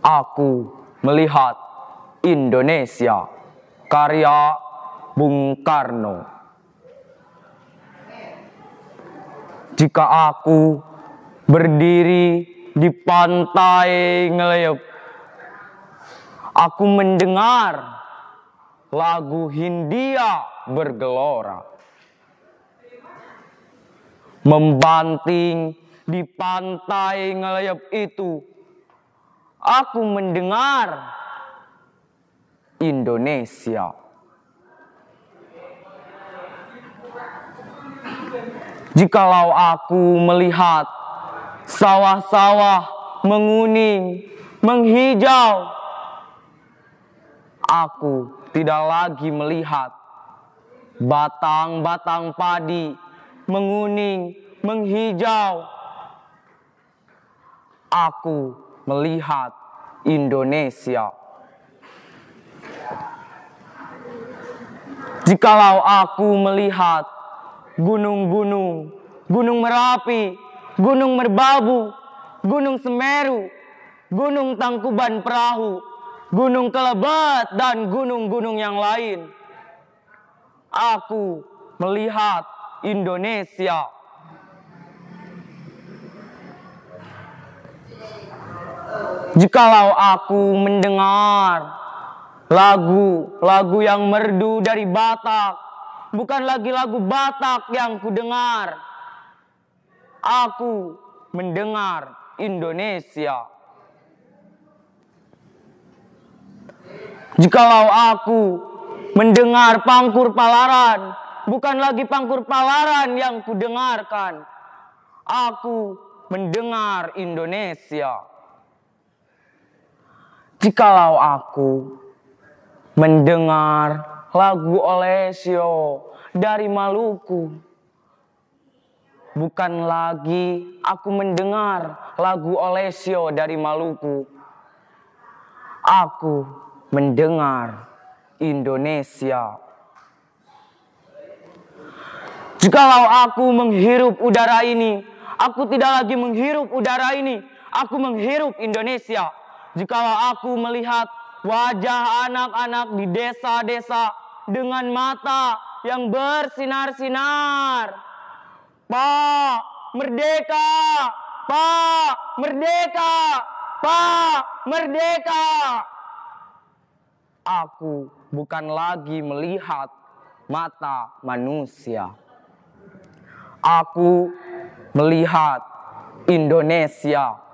Aku melihat Indonesia karya Bung Karno. Jika aku berdiri di pantai ngelayap, aku mendengar lagu Hindia bergelora. Membanting di pantai ngelayap itu Aku mendengar Indonesia. Jikalau aku melihat sawah-sawah menguning, menghijau, aku tidak lagi melihat batang-batang padi menguning, menghijau. Aku melihat Indonesia. Jikalau aku melihat gunung-gunung, gunung Merapi, gunung Merbabu, gunung Semeru, gunung Tangkuban Perahu, gunung Kelebat, dan gunung-gunung yang lain. Aku melihat Indonesia. Jikalau aku mendengar lagu-lagu yang merdu dari Batak, bukan lagi lagu Batak yang kudengar. Aku mendengar Indonesia. Jikalau aku mendengar pangkur palaran, bukan lagi pangkur palaran yang kudengarkan. Aku mendengar Indonesia. Jikalau aku mendengar lagu Olesio dari Maluku, bukan lagi aku mendengar lagu Olesio dari Maluku. Aku mendengar Indonesia. Jikalau aku menghirup udara ini, aku tidak lagi menghirup udara ini, aku menghirup Indonesia jikalau aku melihat wajah anak-anak di desa-desa dengan mata yang bersinar-sinar. Pak, merdeka! Pak, merdeka! Pak, merdeka! Aku bukan lagi melihat mata manusia. Aku melihat Indonesia